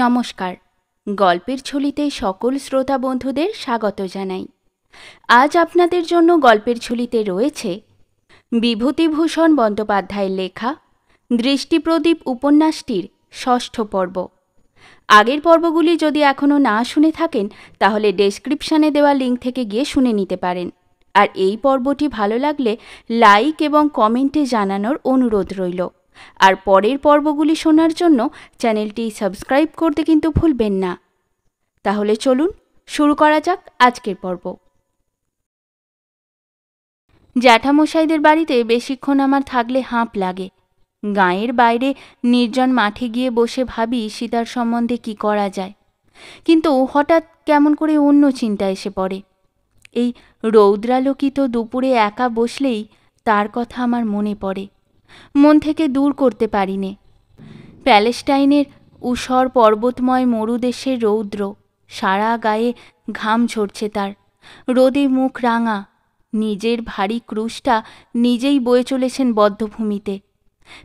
নমস্কার গল্পের ছলিতে সকল শ্রোতা বন্ধুদের স্বাগত জানাই আজ আপনাদের জন্য গল্পের ছলিতে রয়েছে বিভূতিভূষণ বন্দ্যোপাধ্যায়ের লেখা দৃষ্টিপ্রদীপ উপন্যাসটির ষষ্ঠ পর্ব আগের পর্বগুলি যদি এখনও না শুনে থাকেন তাহলে ডেসক্রিপশানে দেওয়া লিঙ্ক থেকে গিয়ে শুনে নিতে পারেন আর এই পর্বটি ভালো লাগলে লাইক এবং কমেন্টে জানানোর অনুরোধ রইল আর পরের পর্বগুলি শোনার জন্য চ্যানেলটি সাবস্ক্রাইব করতে কিন্তু ভুলবেন না তাহলে চলুন শুরু করা যাক আজকের পর্ব জ্যাঠামশাইদের বাড়িতে বেশিক্ষণ আমার থাকলে হাঁপ লাগে গাঁয়ের বাইরে নির্জন মাঠে গিয়ে বসে ভাবি সীতার সম্বন্ধে কি করা যায় কিন্তু হঠাৎ কেমন করে অন্য চিন্তা এসে পড়ে এই রৌদ্রালোকিত দুপুরে একা বসলেই তার কথা আমার মনে পড়ে মন থেকে দূর করতে পারিনে প্যালেস্টাইনের ঊষর পর্বতময় মরুদেশের রৌদ্র সারা গায়ে ঘাম ঝরছে তার রোদে মুখ রাঙা নিজের ভারী ক্রুশটা নিজেই বয়ে চলেছেন বদ্ধভূমিতে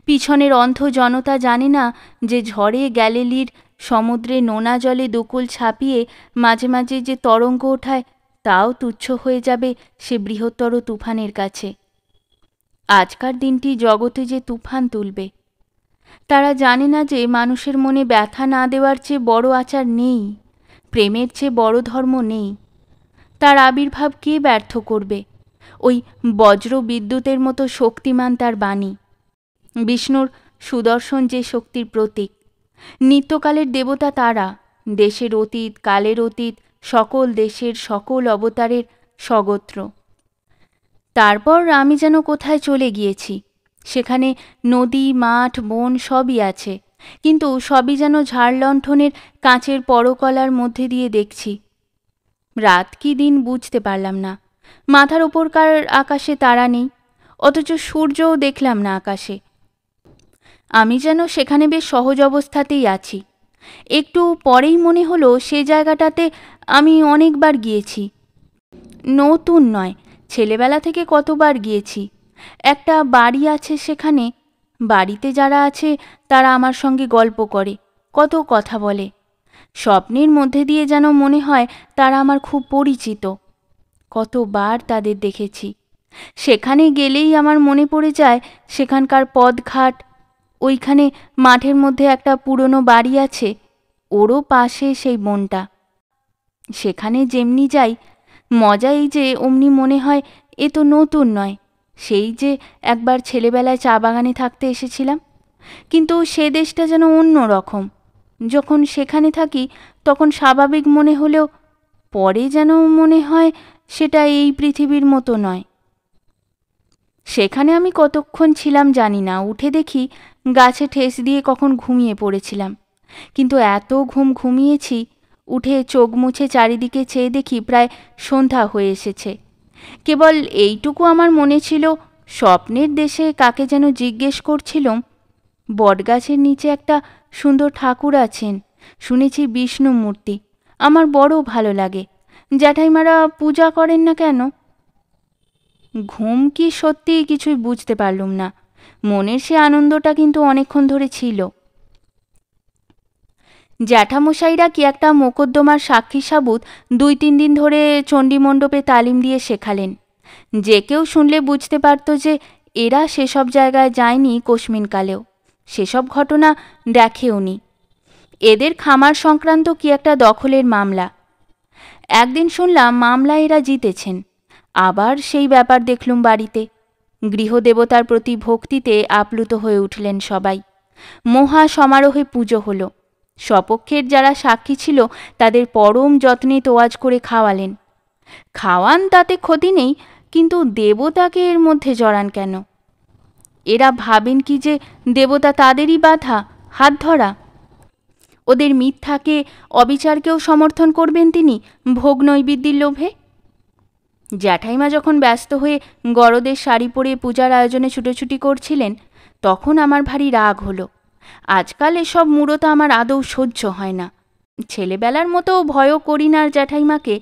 পিছনের অন্ধ জনতা জানে না যে ঝড়ে গ্যালেলির সমুদ্রে নোনা জলে দোকুল ছাপিয়ে মাঝে মাঝে যে তরঙ্গ ওঠায় তাও তুচ্ছ হয়ে যাবে সে বৃহত্তর তুফানের কাছে আজকার দিনটি জগতে যে তুফান তুলবে তারা জানে না যে মানুষের মনে ব্যথা না দেওয়ার চেয়ে বড় আচার নেই প্রেমের চেয়ে বড় ধর্ম নেই তার আবির্ভাব কে ব্যর্থ করবে ওই বজ্র বিদ্যুতের মতো শক্তিমান তার বাণী বিষ্ণুর সুদর্শন যে শক্তির প্রতীক নিত্যকালের দেবতা তারা দেশের অতীত কালের অতীত সকল দেশের সকল অবতারের স্বগোত্র তারপর আমি যেন কোথায় চলে গিয়েছি সেখানে নদী মাঠ বন সবই আছে কিন্তু সবই যেন লণ্ঠনের কাঁচের পরকলার মধ্যে দিয়ে দেখছি রাত কি দিন বুঝতে পারলাম না মাথার ওপরকার আকাশে তারা নেই অথচ সূর্যও দেখলাম না আকাশে আমি যেন সেখানে বেশ সহজ অবস্থাতেই আছি একটু পরেই মনে হলো সে জায়গাটাতে আমি অনেকবার গিয়েছি নতুন নয় ছেলেবেলা থেকে কতবার গিয়েছি একটা বাড়ি আছে সেখানে বাড়িতে যারা আছে তারা আমার সঙ্গে গল্প করে কত কথা বলে স্বপ্নের মধ্যে দিয়ে যেন মনে হয় তারা আমার খুব পরিচিত কতবার তাদের দেখেছি সেখানে গেলেই আমার মনে পড়ে যায় সেখানকার পদঘাট ওইখানে মাঠের মধ্যে একটা পুরনো বাড়ি আছে ওরও পাশে সেই বনটা সেখানে যেমনি যাই মজা এই যে অমনি মনে হয় এ তো নতুন নয় সেই যে একবার ছেলেবেলায় চা বাগানে থাকতে এসেছিলাম কিন্তু সে দেশটা যেন অন্য রকম যখন সেখানে থাকি তখন স্বাভাবিক মনে হলেও পরে যেন মনে হয় সেটা এই পৃথিবীর মতো নয় সেখানে আমি কতক্ষণ ছিলাম জানি না উঠে দেখি গাছে ঠেস দিয়ে কখন ঘুমিয়ে পড়েছিলাম কিন্তু এত ঘুম ঘুমিয়েছি উঠে চোখ মুছে চারিদিকে চেয়ে দেখি প্রায় সন্ধ্যা হয়ে এসেছে কেবল এইটুকু আমার মনে ছিল স্বপ্নের দেশে কাকে যেন জিজ্ঞেস করছিলাম বটগাছের নিচে একটা সুন্দর ঠাকুর আছেন শুনেছি বিষ্ণু মূর্তি আমার বড় ভালো লাগে জ্যাঠাইমারা পূজা করেন না কেন ঘুম কি সত্যিই কিছুই বুঝতে পারলুম না মনের সে আনন্দটা কিন্তু অনেকক্ষণ ধরে ছিল জ্যাঠামশাইরা কি একটা মোকদ্দমার সাক্ষী সাবুত দুই তিন দিন ধরে চণ্ডী মণ্ডপে তালিম দিয়ে শেখালেন যে কেউ শুনলে বুঝতে পারত যে এরা সেসব জায়গায় যায়নি কোশমিনকালেও সেসব ঘটনা দেখেওনি এদের খামার সংক্রান্ত কি একটা দখলের মামলা একদিন শুনলাম মামলা এরা জিতেছেন আবার সেই ব্যাপার দেখলুম বাড়িতে গৃহদেবতার প্রতি ভক্তিতে আপ্লুত হয়ে উঠলেন সবাই মহা সমারোহে পুজো হলো স্বপক্ষের যারা সাক্ষী ছিল তাদের পরম যত্নে তোয়াজ করে খাওয়ালেন খাওয়ান তাতে ক্ষতি নেই কিন্তু দেবতাকে এর মধ্যে জড়ান কেন এরা ভাবেন কি যে দেবতা তাদেরই বাধা হাত ধরা ওদের মিথ্যাকে অবিচারকেও সমর্থন করবেন তিনি ভোগ নৈবেদ্যের লোভে জ্যাঠাইমা যখন ব্যস্ত হয়ে গরদের শাড়ি পরে পূজার আয়োজনে ছুটোছুটি করছিলেন তখন আমার ভারী রাগ হলো আজকাল এসব মূরত আমার আদৌ সহ্য হয় না ছেলেবেলার মতো ভয়ও করি না আর জ্যাঠাইমাকে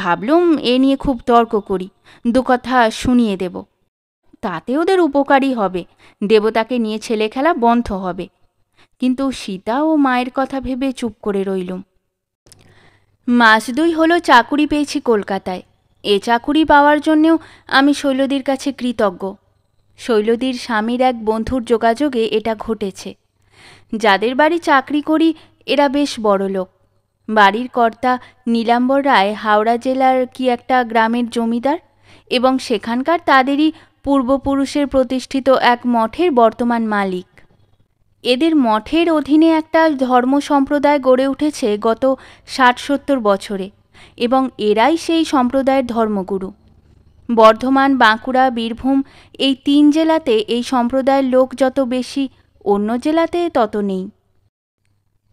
ভাবলুম এ নিয়ে খুব তর্ক করি দু কথা শুনিয়ে দেব তাতে ওদের উপকারই হবে দেবতাকে নিয়ে ছেলে খেলা বন্ধ হবে কিন্তু সীতা ও মায়ের কথা ভেবে চুপ করে রইলুম মাস দুই হলো চাকুরি পেয়েছি কলকাতায় এ চাকুরি পাওয়ার জন্যেও আমি শৈলদির কাছে কৃতজ্ঞ শৈলদির স্বামীর এক বন্ধুর যোগাযোগে এটা ঘটেছে যাদের বাড়ি চাকরি করি এরা বেশ বড় লোক বাড়ির কর্তা নীলাম্বর রায় হাওড়া জেলার কি একটা গ্রামের জমিদার এবং সেখানকার তাদেরই পূর্বপুরুষের প্রতিষ্ঠিত এক মঠের বর্তমান মালিক এদের মঠের অধীনে একটা ধর্ম সম্প্রদায় গড়ে উঠেছে গত ষাট সত্তর বছরে এবং এরাই সেই সম্প্রদায়ের ধর্মগুরু বর্ধমান বাঁকুড়া বীরভূম এই তিন জেলাতে এই সম্প্রদায়ের লোক যত বেশি অন্য জেলাতে তত নেই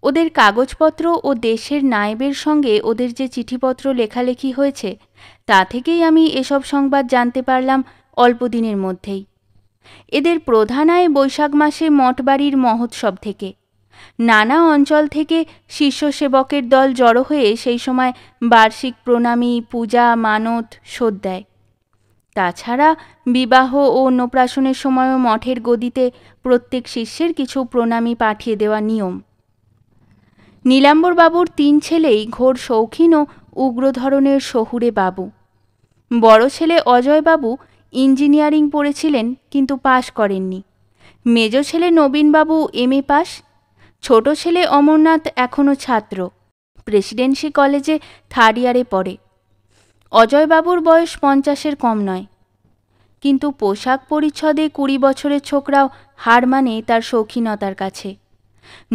ওদের কাগজপত্র ও দেশের নায়েবের সঙ্গে ওদের যে চিঠিপত্র লেখালেখি হয়েছে তা থেকেই আমি এসব সংবাদ জানতে পারলাম অল্পদিনের মধ্যেই এদের প্রধান আয় বৈশাখ মাসে মঠবাড়ির মহোৎসব থেকে নানা অঞ্চল থেকে শিষ্য সেবকের দল জড়ো হয়ে সেই সময় বার্ষিক প্রণামী পূজা মানত শোধ দেয় তাছাড়া বিবাহ ও অন্নপ্রাশনের সময়ও মঠের গদিতে প্রত্যেক শিষ্যের কিছু প্রণামী পাঠিয়ে দেওয়া নিয়ম নীলাম্বরবাবুর তিন ছেলেই ঘোর শৌখিন ও উগ্র ধরনের শহুরে বাবু বড় ছেলে অজয়বাবু ইঞ্জিনিয়ারিং পড়েছিলেন কিন্তু পাশ করেননি মেজ ছেলে নবীনবাবু এম এ পাস ছোট ছেলে অমরনাথ এখনও ছাত্র প্রেসিডেন্সি কলেজে থার্ড ইয়ারে পড়ে অজয়বাবুর বয়স পঞ্চাশের কম নয় কিন্তু পোশাক পরিচ্ছদে কুড়ি বছরের ছোকরাও হার মানে তার শৌখিনতার কাছে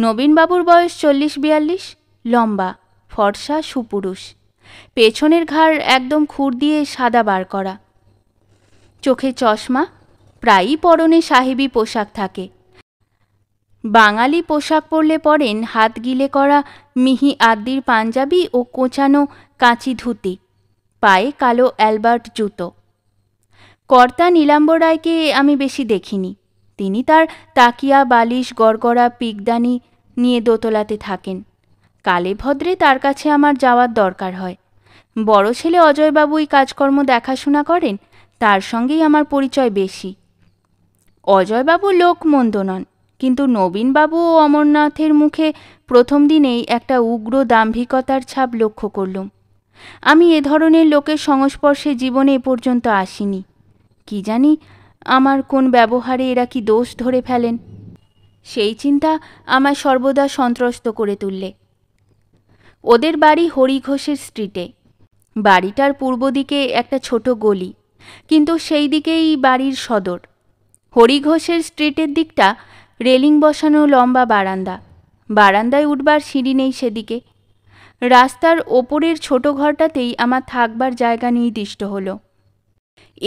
নবীনবাবুর বয়স চল্লিশ বিয়াল্লিশ লম্বা ফর্সা সুপুরুষ পেছনের ঘাড় একদম খুর দিয়ে সাদা বার করা চোখে চশমা প্রায়ই পরনে সাহেবি পোশাক থাকে বাঙালি পোশাক পরলে পরেন হাত গিলে করা মিহি আদ্দির পাঞ্জাবি ও কোঁচানো কাঁচি ধুতি পায়ে কালো অ্যালবার্ট জুতো কর্তা নীলাম্ব রায়কে আমি বেশি দেখিনি তিনি তার তাকিয়া বালিশ গড়গড়া পিকদানি নিয়ে দোতলাতে থাকেন কালে ভদ্রে তার কাছে আমার যাওয়ার দরকার হয় বড় ছেলে অজয়বাবুই কাজকর্ম দেখাশোনা করেন তার সঙ্গেই আমার পরিচয় বেশি অজয়বাবু লোক মন্দ নন কিন্তু নবীনবাবু ও অমরনাথের মুখে প্রথম দিনেই একটা উগ্র দাম্ভিকতার ছাপ লক্ষ্য করলুম আমি এ ধরনের লোকের সংস্পর্শে জীবনে এ পর্যন্ত আসিনি কি জানি আমার কোন ব্যবহারে এরা কি দোষ ধরে ফেলেন সেই চিন্তা আমায় সর্বদা সন্ত্রস্ত করে তুললে ওদের বাড়ি হরিঘোষের স্ট্রিটে বাড়িটার পূর্ব দিকে একটা ছোট গলি কিন্তু সেই দিকেই বাড়ির সদর হরিঘোষের স্ট্রিটের দিকটা রেলিং বসানো লম্বা বারান্দা বারান্দায় উঠবার সিঁড়ি নেই সেদিকে রাস্তার ওপরের ছোট ঘরটাতেই আমার থাকবার জায়গা নির্দিষ্ট হল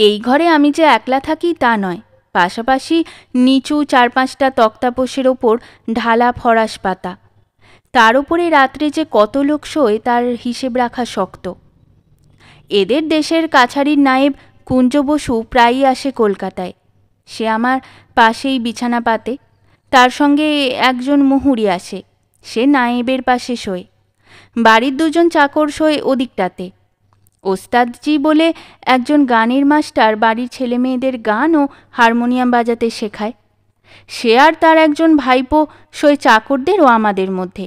এই ঘরে আমি যে একলা থাকি তা নয় পাশাপাশি নিচু চার পাঁচটা তক্তাপোষের ওপর ঢালা ফরাস পাতা তার উপরে রাত্রে যে কত লোক শোয় তার হিসেব রাখা শক্ত এদের দেশের কাছারির নায়েব কুঞ্জ বসু প্রায়ই আসে কলকাতায় সে আমার পাশেই বিছানা পাতে তার সঙ্গে একজন মুহুরি আসে সে নায়েবের পাশে শোয় বাড়ির দুজন চাকর সয়ে ওদিকটাতে ওস্তাদজি বলে একজন গানের মাস্টার বাড়ির ছেলে মেয়েদের গান ও হারমোনিয়াম বাজাতে শেখায় সে আর তার একজন ভাইপো সয়ে চাকরদের ও আমাদের মধ্যে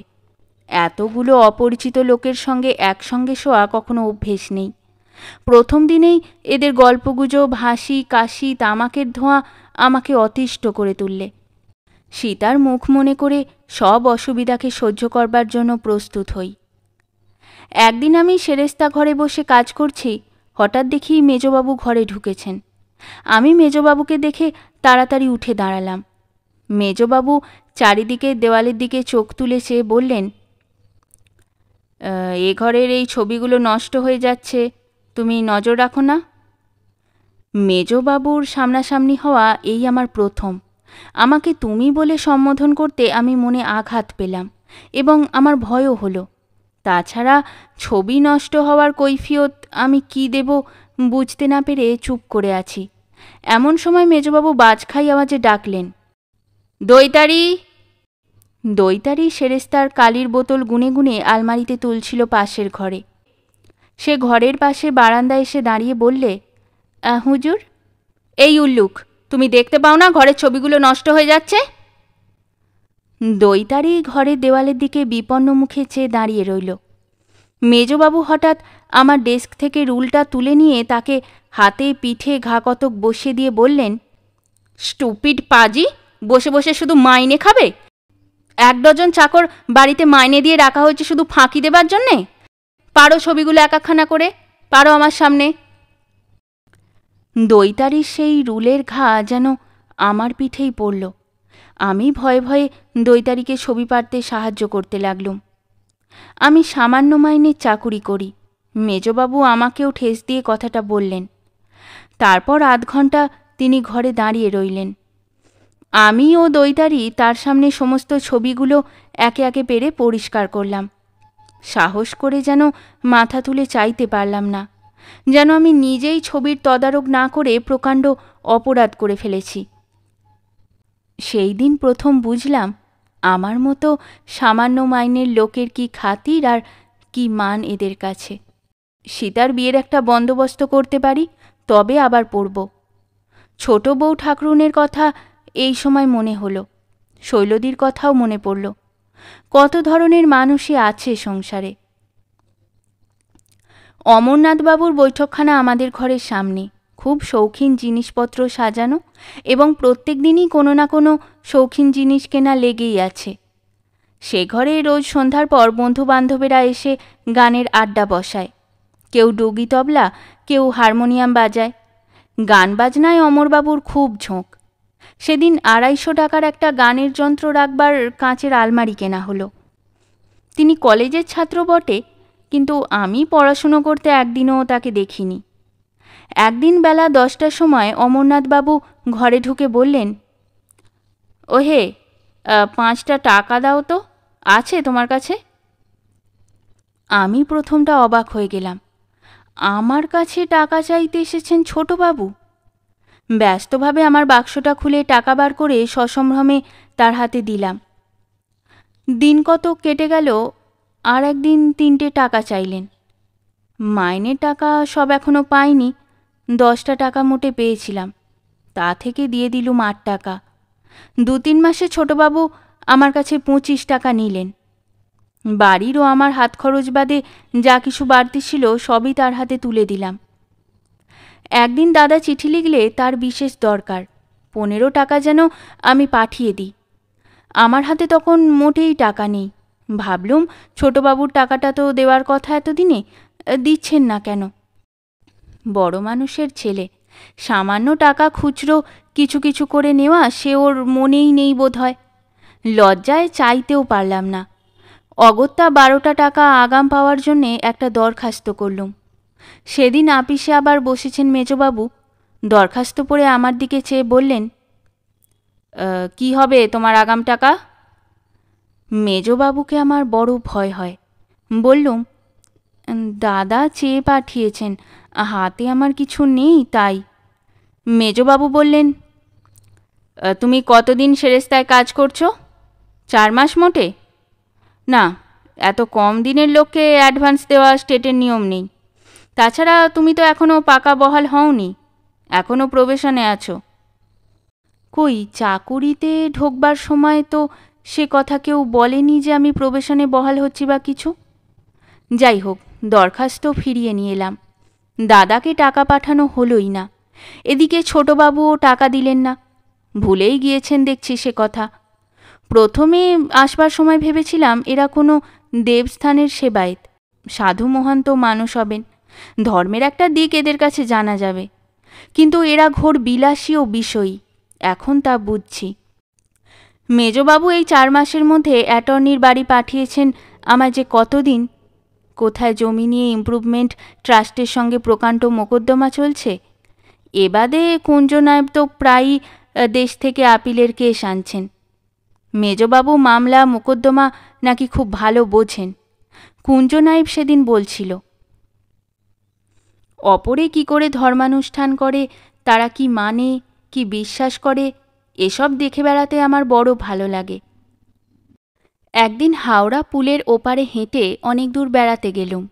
এতগুলো অপরিচিত লোকের সঙ্গে একসঙ্গে শোয়া কখনো অভ্যেস নেই প্রথম দিনেই এদের গল্পগুজব হাসি কাশি তামাকের ধোঁয়া আমাকে অতিষ্ঠ করে তুললে সীতার মুখ মনে করে সব অসুবিধাকে সহ্য করবার জন্য প্রস্তুত হই একদিন আমি সেরেস্তা ঘরে বসে কাজ করছি হঠাৎ দেখি মেজবাবু ঘরে ঢুকেছেন আমি মেজবাবুকে দেখে তাড়াতাড়ি উঠে দাঁড়ালাম মেজবাবু চারিদিকে দেওয়ালের দিকে চোখ তুলে সে বললেন এ ঘরের এই ছবিগুলো নষ্ট হয়ে যাচ্ছে তুমি নজর রাখো না মেজবাবুর সামনাসামনি হওয়া এই আমার প্রথম আমাকে তুমি বলে সম্বোধন করতে আমি মনে আঘাত পেলাম এবং আমার ভয়ও হলো তাছাড়া ছবি নষ্ট হওয়ার কৈফিয়ত আমি কি দেব বুঝতে না পেরে চুপ করে আছি এমন সময় মেজবাবু বাজখাই আওয়াজে ডাকলেন দৈতারি দৈতারি সেরেস্তার কালির বোতল গুনে গুনে আলমারিতে তুলছিল পাশের ঘরে সে ঘরের পাশে বারান্দায় এসে দাঁড়িয়ে বললে হুজুর এই উল্লুক তুমি দেখতে পাও না ঘরের ছবিগুলো নষ্ট হয়ে যাচ্ছে দৈতারি ঘরের দেওয়ালের দিকে বিপন্ন মুখে চেয়ে দাঁড়িয়ে রইল মেজবাবু হঠাৎ আমার ডেস্ক থেকে রুলটা তুলে নিয়ে তাকে হাতে পিঠে ঘা কতক বসে দিয়ে বললেন স্টুপিড পাজি বসে বসে শুধু মাইনে খাবে এক ডজন চাকর বাড়িতে মাইনে দিয়ে রাখা হয়েছে শুধু ফাঁকি দেবার জন্যে পারো ছবিগুলো একাখানা করে পারো আমার সামনে দৈতারির সেই রুলের ঘা যেন আমার পিঠেই পড়ল আমি ভয়ে ভয়ে দৈতারিকে ছবি পারতে সাহায্য করতে লাগলুম আমি সামান্য মাইনে চাকুরি করি মেজবাবু আমাকেও ঠেস দিয়ে কথাটা বললেন তারপর আধ ঘন্টা তিনি ঘরে দাঁড়িয়ে রইলেন আমি ও দৈতারি তার সামনে সমস্ত ছবিগুলো একে একে পেরে পরিষ্কার করলাম সাহস করে যেন মাথা তুলে চাইতে পারলাম না যেন আমি নিজেই ছবির তদারক না করে প্রকাণ্ড অপরাধ করে ফেলেছি সেই দিন প্রথম বুঝলাম আমার মতো সামান্য মাইনের লোকের কি খাতির আর কি মান এদের কাছে সীতার বিয়ের একটা বন্দোবস্ত করতে পারি তবে আবার পড়ব ছোট বউ ঠাকরুনের কথা এই সময় মনে হলো শৈলদির কথাও মনে পড়ল কত ধরনের মানুষই আছে সংসারে অমরনাথবাবুর বৈঠকখানা আমাদের ঘরের সামনে খুব শৌখিন জিনিসপত্র সাজানো এবং প্রত্যেক দিনই কোনো না কোনো শৌখিন জিনিস কেনা লেগেই আছে সে ঘরে রোজ সন্ধ্যার পর বন্ধুবান্ধবেরা এসে গানের আড্ডা বসায় কেউ ডুগি তবলা কেউ হারমোনিয়াম বাজায় গান বাজনায় অমরবাবুর খুব ঝোঁক সেদিন আড়াইশো টাকার একটা গানের যন্ত্র রাখবার কাঁচের আলমারি কেনা হলো তিনি কলেজের ছাত্র বটে কিন্তু আমি পড়াশুনো করতে একদিনও তাকে দেখিনি একদিন বেলা দশটার সময় অমরনাথবাবু ঘরে ঢুকে বললেন ওহে পাঁচটা টাকা দাও তো আছে তোমার কাছে আমি প্রথমটা অবাক হয়ে গেলাম আমার কাছে টাকা চাইতে এসেছেন ছোটবাবু ব্যস্তভাবে আমার বাক্সটা খুলে টাকা বার করে সসম্ভ্রমে তার হাতে দিলাম দিন কত কেটে গেল আর একদিন তিনটে টাকা চাইলেন মাইনের টাকা সব এখনও পাইনি দশটা টাকা মোটে পেয়েছিলাম তা থেকে দিয়ে দিলুম আট টাকা দু তিন মাসে ছোটবাবু আমার কাছে পঁচিশ টাকা নিলেন বাড়িরও আমার হাত খরচ বাদে যা কিছু বাড়তি ছিল সবই তার হাতে তুলে দিলাম একদিন দাদা চিঠি লিখলে তার বিশেষ দরকার পনেরো টাকা যেন আমি পাঠিয়ে দিই আমার হাতে তখন মোটেই টাকা নেই ভাবলুম ছোটবাবুর টাকাটা তো দেওয়ার কথা এতদিনে দিচ্ছেন না কেন বড় মানুষের ছেলে সামান্য টাকা খুচরো কিছু কিছু করে নেওয়া সে ওর মনেই নেই বোধ হয় লজ্জায় চাইতেও পারলাম না অগত্যা বারোটা টাকা আগাম পাওয়ার জন্যে একটা দরখাস্ত করলুম সেদিন আপিসে আবার বসেছেন মেজবাবু দরখাস্ত পড়ে আমার দিকে চেয়ে বললেন কি হবে তোমার আগাম টাকা মেজবাবুকে আমার বড় ভয় হয় বললুম দাদা চেয়ে পাঠিয়েছেন হাতে আমার কিছু নেই তাই মেজবাবু বললেন তুমি কতদিন সেরেস্তায় কাজ করছো চার মাস মোটে না এত কম দিনের লোককে অ্যাডভান্স দেওয়া স্টেটের নিয়ম নেই তাছাড়া তুমি তো এখনও পাকা বহাল হওনি এখনও প্রবেশনে আছো কই চাকুরিতে ঢোকবার সময় তো সে কথা কেউ বলেনি যে আমি প্রবেশনে বহাল হচ্ছি বা কিছু যাই হোক দরখাস্ত ফিরিয়ে নিয়ে এলাম দাদাকে টাকা পাঠানো হলোই না এদিকে ছোটবাবুও টাকা দিলেন না ভুলেই গিয়েছেন দেখছি সে কথা প্রথমে আসবার সময় ভেবেছিলাম এরা কোনো দেবস্থানের সেবায়েত সাধু মহান্ত মানুষ হবেন ধর্মের একটা দিক এদের কাছে জানা যাবে কিন্তু এরা ঘোর বিলাসী ও বিষয়ী এখন তা বুঝছি মেজবাবু এই চার মাসের মধ্যে অ্যাটর্নির বাড়ি পাঠিয়েছেন আমার যে কতদিন কোথায় জমি নিয়ে ইমপ্রুভমেন্ট ট্রাস্টের সঙ্গে প্রকাণ্ড মোকদ্দমা চলছে এবাদে কুঞ্জ কুঞ্জনায়ব তো প্রায়ই দেশ থেকে আপিলের কেস আনছেন মেজবাবু মামলা মোকদ্দমা নাকি খুব ভালো বোঝেন কুঞ্জনাইব সেদিন বলছিল অপরে কি করে ধর্মানুষ্ঠান করে তারা কি মানে কি বিশ্বাস করে এসব দেখে বেড়াতে আমার বড় ভালো লাগে একদিন হাওড়া পুলের ওপারে হেঁটে অনেক দূর বেড়াতে গেলুম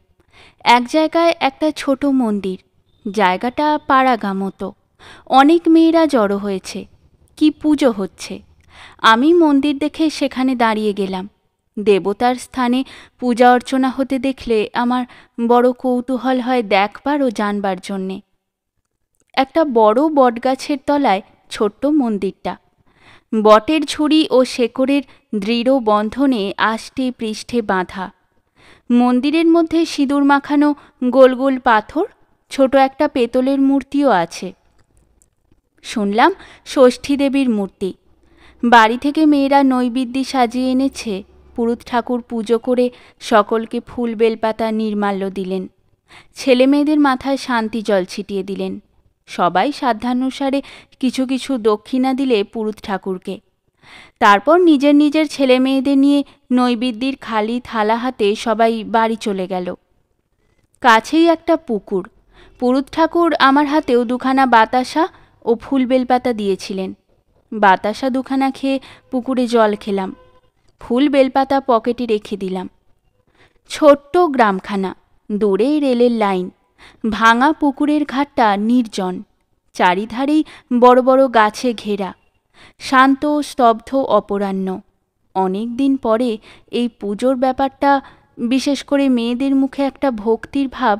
এক জায়গায় একটা ছোট মন্দির জায়গাটা পাড়াগা মতো অনেক মেয়েরা জড়ো হয়েছে কি পুজো হচ্ছে আমি মন্দির দেখে সেখানে দাঁড়িয়ে গেলাম দেবতার স্থানে পূজা অর্চনা হতে দেখলে আমার বড় কৌতূহল হয় দেখবার ও জানবার জন্যে একটা বড় বটগাছের তলায় ছোট্ট মন্দিরটা বটের ঝুড়ি ও শেকড়ের দৃঢ় বন্ধনে আষ্টে পৃষ্ঠে বাঁধা মন্দিরের মধ্যে সিঁদুর মাখানো গোল গোল পাথর ছোট একটা পেতলের মূর্তিও আছে শুনলাম ষষ্ঠী দেবীর মূর্তি বাড়ি থেকে মেয়েরা নৈবিদ্যি সাজিয়ে এনেছে পুরুত ঠাকুর পুজো করে সকলকে ফুল বেলপাতা নির্মাল্য দিলেন ছেলে মেয়েদের মাথায় শান্তি জল ছিটিয়ে দিলেন সবাই সাধ্যানুসারে কিছু কিছু দক্ষিণা দিলে পুরুত ঠাকুরকে তারপর নিজের নিজের ছেলে মেয়েদের নিয়ে নৈবেদ্যির খালি থালা হাতে সবাই বাড়ি চলে গেল কাছেই একটা পুকুর পুরুত ঠাকুর আমার হাতেও দুখানা বাতাসা ও ফুল বেলপাতা দিয়েছিলেন বাতাসা দুখানা খেয়ে পুকুরে জল খেলাম ফুল বেলপাতা পকেটে রেখে দিলাম ছোট্ট গ্রামখানা দূরেই রেলের লাইন ভাঙা পুকুরের ঘাটটা নির্জন চারিধারেই বড় বড় গাছে ঘেরা শান্ত স্তব্ধ অপরাহ্ন অনেক দিন পরে এই পুজোর ব্যাপারটা বিশেষ করে মেয়েদের মুখে একটা ভক্তির ভাব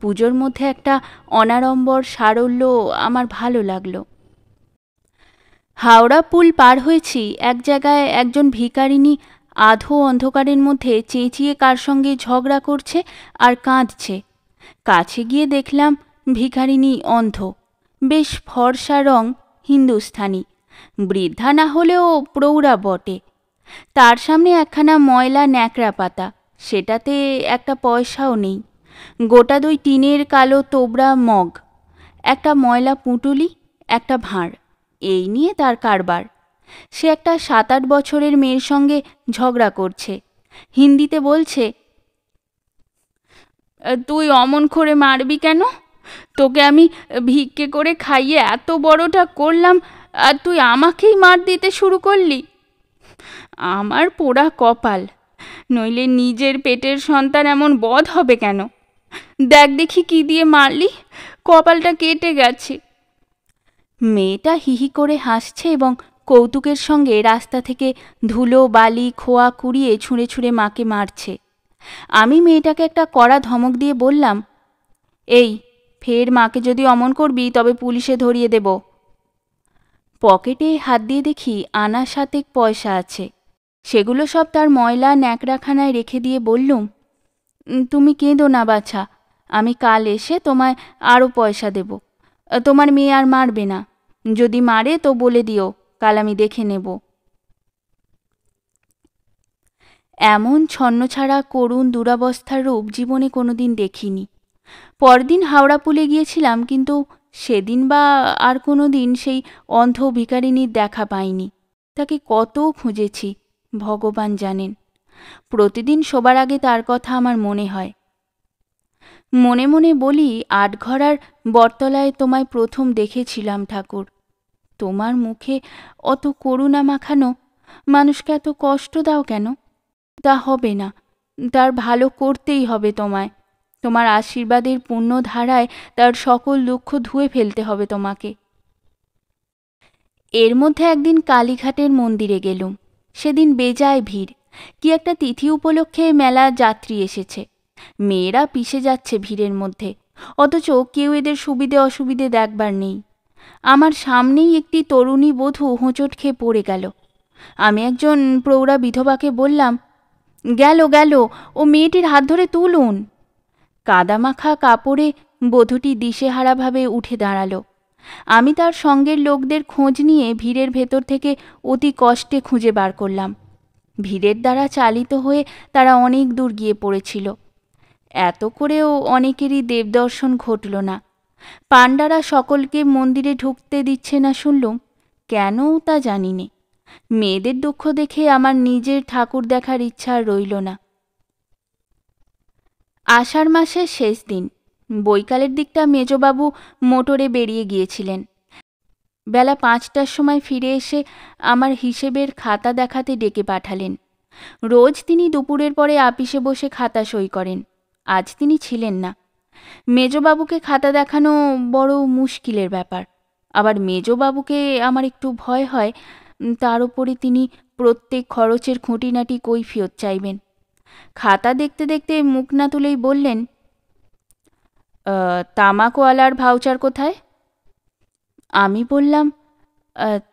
পুজোর মধ্যে একটা অনাড়ম্বর সারল্য আমার ভালো লাগলো হাওড়া পুল পার হয়েছি এক জায়গায় একজন ভিকারিনী আধো অন্ধকারের মধ্যে চেঁচিয়ে কার সঙ্গে ঝগড়া করছে আর কাঁদছে কাছে গিয়ে দেখলাম ভিখারিনী অন্ধ বেশ ফর্সা রং হিন্দুস্থানি বৃদ্ধা না হলেও প্রৌঢ়া বটে তার সামনে একখানা ময়লা ন্যাকড়া পাতা সেটাতে একটা পয়সাও নেই গোটা দুই টিনের কালো তোবড়া মগ একটা ময়লা পুঁটুলি একটা ভাঁড় এই নিয়ে তার কারবার সে একটা সাত আট বছরের মেয়ের সঙ্গে ঝগড়া করছে হিন্দিতে বলছে তুই অমন করে মারবি কেন তোকে আমি ভিক্ষে করে খাইয়ে এত বড়টা করলাম আর তুই আমাকেই মার দিতে শুরু করলি আমার পোড়া কপাল নইলে নিজের পেটের সন্তান এমন বধ হবে কেন দেখ দেখি কি দিয়ে মারলি কপালটা কেটে গেছে মেয়েটা হিহি করে হাসছে এবং কৌতুকের সঙ্গে রাস্তা থেকে ধুলো বালি খোয়া কুড়িয়ে ছুঁড়ে ছুঁড়ে মাকে মারছে আমি মেয়েটাকে একটা কড়া ধমক দিয়ে বললাম এই ফের মাকে যদি অমন করবি তবে পুলিশে ধরিয়ে দেব পকেটে হাত দিয়ে দেখি আনা সাতেক পয়সা আছে সেগুলো সব তার ময়লা ন্যাকড়াখানায় রেখে দিয়ে বললুম তুমি কেঁদো না বাছা আমি কাল এসে তোমায় আরও পয়সা দেব তোমার মেয়ে আর মারবে না যদি মারে তো বলে দিও কাল আমি দেখে নেবো এমন ছন্নছাড়া করুণ দুরাবস্থার রূপ জীবনে কোনোদিন দেখিনি পরদিন হাওড়া পুলে গিয়েছিলাম কিন্তু সেদিন বা আর কোনো দিন সেই অন্ধ ভিকারিনীর দেখা পাইনি তাকে কত খুঁজেছি ভগবান জানেন প্রতিদিন সবার আগে তার কথা আমার মনে হয় মনে মনে বলি আটঘরার বটতলায় তোমায় প্রথম দেখেছিলাম ঠাকুর তোমার মুখে অত করুণা মাখানো মানুষকে এত কষ্ট দাও কেন তা হবে না তার ভালো করতেই হবে তোমায় তোমার আশীর্বাদের পূর্ণ ধারায় তার সকল দুঃখ ধুয়ে ফেলতে হবে তোমাকে এর মধ্যে একদিন কালীঘাটের মন্দিরে গেলুম সেদিন বেজায় ভিড় কি একটা তিথি উপলক্ষে মেলা যাত্রী এসেছে মেয়েরা পিষে যাচ্ছে ভিড়ের মধ্যে অথচ কেউ এদের সুবিধে অসুবিধে দেখবার নেই আমার সামনেই একটি তরুণী বধূ হোঁচট খেয়ে পড়ে গেল আমি একজন প্রৌঢ়া বিধবাকে বললাম গেল গেল ও মেয়েটির হাত ধরে তুলুন কাদামাখা কাপড়ে বধূটি দিশেহারাভাবে উঠে দাঁড়াল আমি তার সঙ্গের লোকদের খোঁজ নিয়ে ভিড়ের ভেতর থেকে অতি কষ্টে খুঁজে বার করলাম ভিড়ের দ্বারা চালিত হয়ে তারা অনেক দূর গিয়ে পড়েছিল এত করেও অনেকেরই দেবদর্শন ঘটল না পাণ্ডারা সকলকে মন্দিরে ঢুকতে দিচ্ছে না শুনলুম কেন তা জানিনি মেয়েদের দুঃখ দেখে আমার নিজের ঠাকুর দেখার ইচ্ছা রইল না আষাঢ় মাসের শেষ দিন বৈকালের দিকটা মেজবাবু মোটরে বেরিয়ে গিয়েছিলেন বেলা পাঁচটার সময় ফিরে এসে আমার হিসেবের খাতা দেখাতে ডেকে পাঠালেন রোজ তিনি দুপুরের পরে আপিসে বসে খাতা সই করেন আজ তিনি ছিলেন না মেজবাবুকে খাতা দেখানো বড় মুশকিলের ব্যাপার আবার মেজবাবুকে আমার একটু ভয় হয় তার উপরে তিনি প্রত্যেক খরচের খুঁটিনাটি কৈফিয়ত চাইবেন খাতা দেখতে দেখতে মুখ না তুলেই বললেন তামাকওয়ালার ভাউচার কোথায় আমি বললাম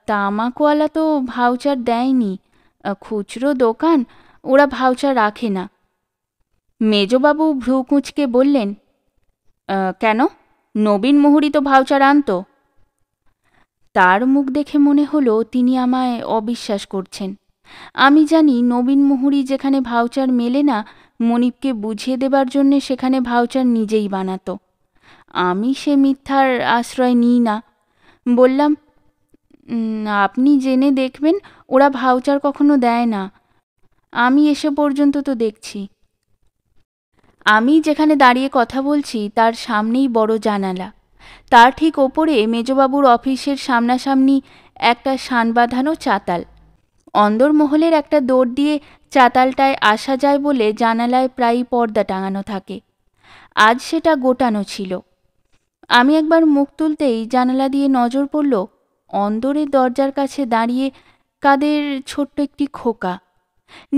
তামাকওয়ালা তো ভাউচার দেয়নি খুচরো দোকান ওরা ভাউচার রাখে না মেজবাবু ভ্রু কুঁচকে বললেন কেন নবীন মুহুরি তো ভাউচার আনতো তার মুখ দেখে মনে হলো তিনি আমায় অবিশ্বাস করছেন আমি জানি নবীন মুহুরি যেখানে ভাউচার মেলে না মনিপকে বুঝিয়ে দেবার জন্যে সেখানে ভাউচার নিজেই বানাতো আমি সে মিথ্যার আশ্রয় নিই না বললাম আপনি জেনে দেখবেন ওরা ভাউচার কখনো দেয় না আমি এসে পর্যন্ত তো দেখছি আমি যেখানে দাঁড়িয়ে কথা বলছি তার সামনেই বড় জানালা তার ঠিক ওপরে মেজবাবুর অফিসের সামনাসামনি একটা সান বাঁধানো চাতাল অন্দরমহলের একটা দৌড় দিয়ে চাতালটায় আসা যায় বলে জানালায় প্রায়ই পর্দা টাঙানো থাকে আজ সেটা গোটানো ছিল আমি একবার মুখ তুলতেই জানালা দিয়ে নজর পড়ল অন্দরের দরজার কাছে দাঁড়িয়ে কাদের ছোট্ট একটি খোকা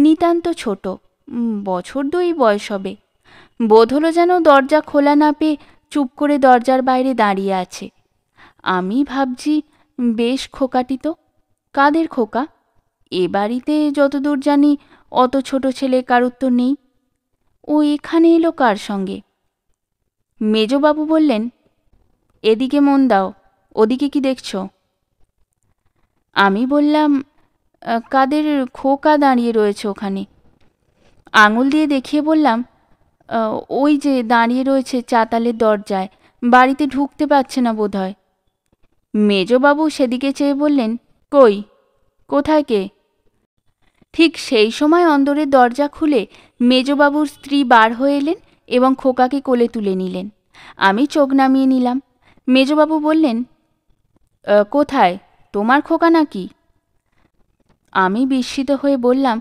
নিতান্ত ছোট বছর দুই বয়স হবে বোধ হলো যেন দরজা খোলা না পেয়ে চুপ করে দরজার বাইরে দাঁড়িয়ে আছে আমি ভাবছি বেশ খোকাটি তো কাদের খোকা এ বাড়িতে যতদূর জানি অত ছোট ছেলে কারুর তো নেই ও এখানে এলো কার সঙ্গে মেজবাবু বললেন এদিকে মন দাও ওদিকে কি দেখছ আমি বললাম কাদের খোকা দাঁড়িয়ে রয়েছে ওখানে আঙুল দিয়ে দেখিয়ে বললাম ওই যে দাঁড়িয়ে রয়েছে চাতালের দরজায় বাড়িতে ঢুকতে পারছে না বোধ হয় মেজবাবু সেদিকে চেয়ে বললেন কই কোথায় কে ঠিক সেই সময় অন্দরের দরজা খুলে মেজবাবুর স্ত্রী বার হয়ে এলেন এবং খোকাকে কোলে তুলে নিলেন আমি চোখ নামিয়ে নিলাম মেজবাবু বললেন কোথায় তোমার খোকা নাকি আমি বিস্মিত হয়ে বললাম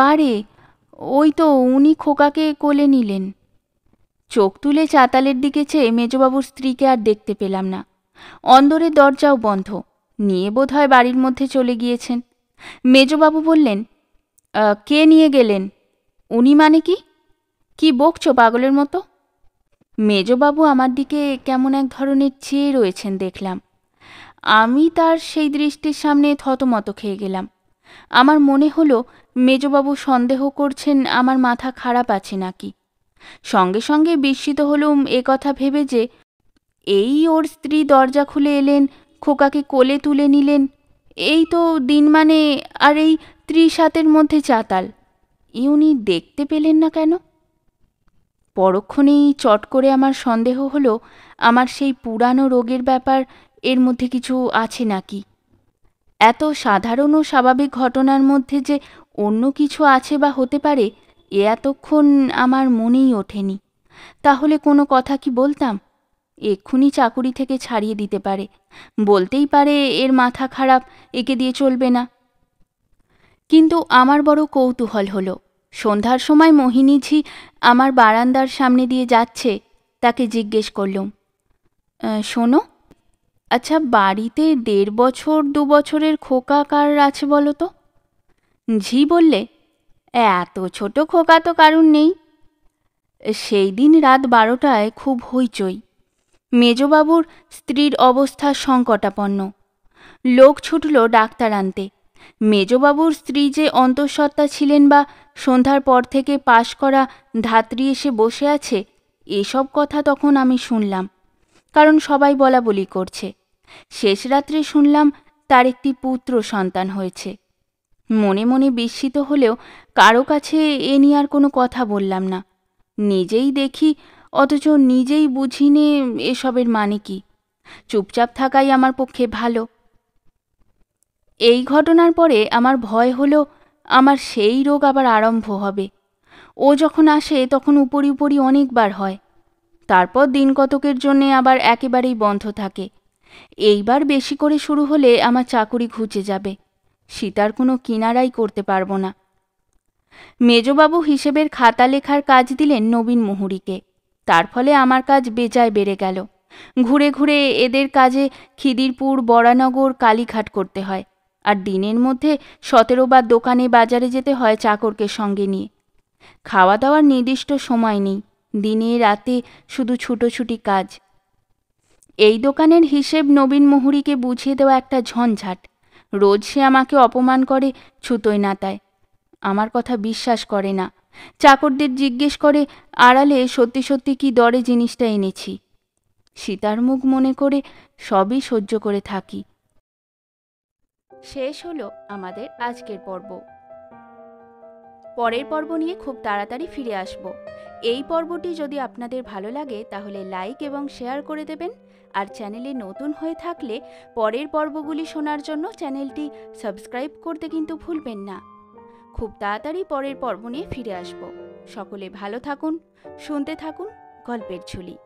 বারে ওই তো উনি খোকাকে কোলে নিলেন চোখ তুলে চাতালের দিকে চেয়ে মেজবাবুর স্ত্রীকে আর দেখতে পেলাম না অন্দরের দরজাও বন্ধ নিয়ে হয় বাড়ির মধ্যে চলে গিয়েছেন মেজবাবু বললেন কে নিয়ে গেলেন উনি মানে কি কি বকছো পাগলের মতো মেজবাবু আমার দিকে কেমন এক ধরনের চেয়ে রয়েছেন দেখলাম আমি তার সেই দৃষ্টির সামনে থতমত খেয়ে গেলাম আমার মনে হলো মেজবাবু সন্দেহ করছেন আমার মাথা খারাপ আছে নাকি সঙ্গে সঙ্গে বিস্মিত হলুম এ কথা ভেবে যে এই ওর স্ত্রী দরজা খুলে এলেন খোকাকে কোলে তুলে নিলেন এই তো দিন মানে আর এই ত্রিশাতের মধ্যে চাতাল ইউনি দেখতে পেলেন না কেন পরক্ষণেই চট করে আমার সন্দেহ হলো আমার সেই পুরানো রোগের ব্যাপার এর মধ্যে কিছু আছে নাকি এত সাধারণ ও স্বাভাবিক ঘটনার মধ্যে যে অন্য কিছু আছে বা হতে পারে এ এতক্ষণ আমার মনেই ওঠেনি তাহলে কোনো কথা কি বলতাম এক্ষুনি চাকুরি থেকে ছাড়িয়ে দিতে পারে বলতেই পারে এর মাথা খারাপ একে দিয়ে চলবে না কিন্তু আমার বড় কৌতূহল হলো সন্ধ্যার সময় মোহিনীঝি আমার বারান্দার সামনে দিয়ে যাচ্ছে তাকে জিজ্ঞেস করলুম শোনো আচ্ছা বাড়িতে দেড় বছর দু বছরের খোকা কার আছে বলো তো ঝি বললে এত ছোট খোকা তো কারুর নেই সেই দিন রাত বারোটায় খুব হইচই মেজবাবুর স্ত্রীর অবস্থা সংকটাপন্ন লোক ছুটল ডাক্তার আনতে মেজবাবুর স্ত্রী যে অন্তঃসত্ত্বা ছিলেন বা সন্ধ্যার পর থেকে পাশ করা ধাত্রী এসে বসে আছে এসব কথা তখন আমি শুনলাম কারণ সবাই বলা বলি করছে শেষ রাত্রে শুনলাম তার একটি পুত্র সন্তান হয়েছে মনে মনে বিস্মিত হলেও কারো কাছে এ নিয়ে আর কোনো কথা বললাম না নিজেই দেখি অথচ নিজেই বুঝি নে এসবের মানে কি চুপচাপ থাকাই আমার পক্ষে ভালো এই ঘটনার পরে আমার ভয় হলো আমার সেই রোগ আবার আরম্ভ হবে ও যখন আসে তখন উপরি উপরি অনেকবার হয় তারপর দিন কতকের জন্যে আবার একেবারেই বন্ধ থাকে এইবার বেশি করে শুরু হলে আমার চাকুরি ঘুচে যাবে সীতার কোনো কিনারাই করতে পারবো না মেজবাবু হিসেবের খাতা লেখার কাজ দিলেন নবীন মুহুরিকে তার ফলে আমার কাজ বেজায় বেড়ে গেল ঘুরে ঘুরে এদের কাজে খিদিরপুর বরানগর কালীঘাট করতে হয় আর দিনের মধ্যে সতেরো বার দোকানে বাজারে যেতে হয় চাকরকে সঙ্গে নিয়ে খাওয়া দাওয়ার নির্দিষ্ট সময় নেই দিনে রাতে শুধু ছুটোছুটি কাজ এই দোকানের হিসেব নবীন মুহুরিকে বুঝিয়ে দেওয়া একটা ঝঞ্ঝাট রোজ সে আমাকে অপমান করে ছুতোয় নাতায় আমার কথা বিশ্বাস করে না চাকরদের জিজ্ঞেস করে আড়ালে সত্যি সত্যি কি দরে জিনিসটা এনেছি সীতার মুখ মনে করে সবই সহ্য করে থাকি শেষ হলো আমাদের আজকের পর্ব পরের পর্ব নিয়ে খুব তাড়াতাড়ি ফিরে আসব এই পর্বটি যদি আপনাদের ভালো লাগে তাহলে লাইক এবং শেয়ার করে দেবেন আর চ্যানেলে নতুন হয়ে থাকলে পরের পর্বগুলি শোনার জন্য চ্যানেলটি সাবস্ক্রাইব করতে কিন্তু ভুলবেন না খুব তাড়াতাড়ি পরের পর্ব নিয়ে ফিরে আসব সকলে ভালো থাকুন শুনতে থাকুন গল্পের ঝুলি